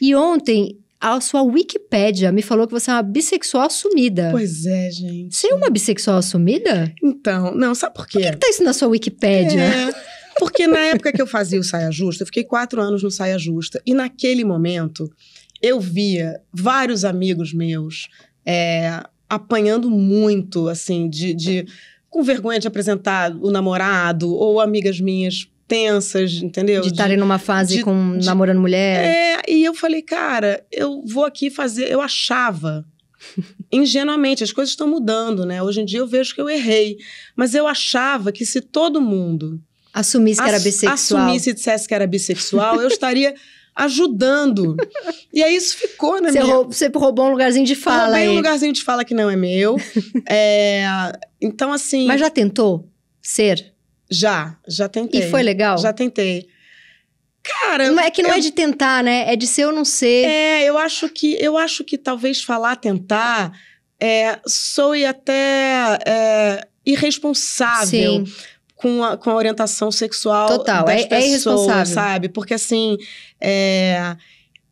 E ontem, a sua Wikipédia me falou que você é uma bissexual assumida. Pois é, gente. Você é uma bissexual assumida? Então, não, sabe por quê? Por que, que tá isso na sua Wikipédia? É, porque na época que eu fazia o Saia Justa, eu fiquei quatro anos no Saia Justa. E naquele momento, eu via vários amigos meus é, apanhando muito, assim, de, de com vergonha de apresentar o namorado, ou amigas minhas tensas, entendeu? De estarem numa fase de, com de, namorando mulher. É, e eu falei, cara, eu vou aqui fazer. Eu achava. Ingenuamente, as coisas estão mudando, né? Hoje em dia eu vejo que eu errei. Mas eu achava que se todo mundo assumisse que era bissexual. Assumisse e dissesse que era bissexual, eu estaria ajudando. e aí isso ficou na você minha... Roubou, você roubou um lugarzinho de fala Roubei aí. um lugarzinho de fala que não é meu. é... Então, assim... Mas já tentou ser já, já tentei. E foi legal? Já tentei. Cara, não é que não é eu... é de tentar, né? É de ser ou não ser. É, eu acho que eu acho que talvez falar tentar é, soe até é, irresponsável. Sim. Com a, com a orientação sexual Total, das é, é pessoas, é irresponsável. sabe? Porque assim, é,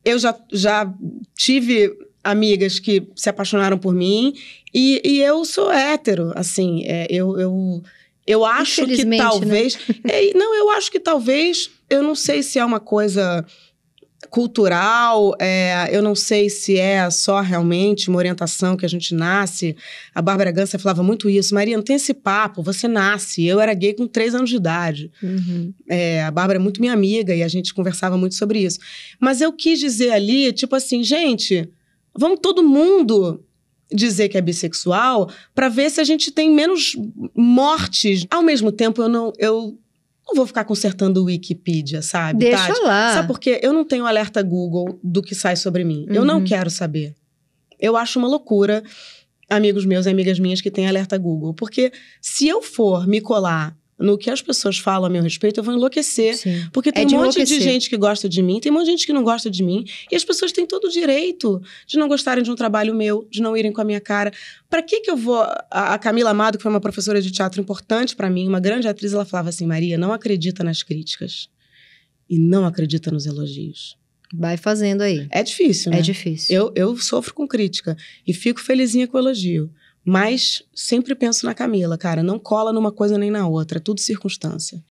eu já, já tive amigas que se apaixonaram por mim e, e eu sou hétero, assim, é, eu, eu eu acho que né? talvez. Né? É, não, eu acho que talvez. Eu não sei se é uma coisa cultural, é, eu não sei se é só realmente uma orientação que a gente nasce. A Bárbara Gansa falava muito isso. Maria, não tem esse papo, você nasce. Eu era gay com três anos de idade. Uhum. É, a Bárbara é muito minha amiga e a gente conversava muito sobre isso. Mas eu quis dizer ali, tipo assim, gente, vamos todo mundo dizer que é bissexual para ver se a gente tem menos mortes. Ao mesmo tempo, eu não. Eu não vou ficar consertando o Wikipedia, sabe? Deixa Tati? lá. Sabe por quê? Eu não tenho alerta Google do que sai sobre mim. Uhum. Eu não uhum. quero saber. Eu acho uma loucura amigos meus e amigas minhas que têm alerta Google. Porque se eu for me colar no que as pessoas falam a meu respeito, eu vou enlouquecer. Sim. Porque tem é um monte de gente que gosta de mim, tem um monte de gente que não gosta de mim. E as pessoas têm todo o direito de não gostarem de um trabalho meu, de não irem com a minha cara. Para que que eu vou. A Camila Amado, que foi uma professora de teatro importante para mim, uma grande atriz, ela falava assim: Maria, não acredita nas críticas. E não acredita nos elogios. Vai fazendo aí. É difícil, é né? É difícil. Eu, eu sofro com crítica e fico felizinha com o elogio. Mas sempre penso na Camila, cara. Não cola numa coisa nem na outra. É tudo circunstância.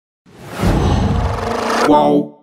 Qual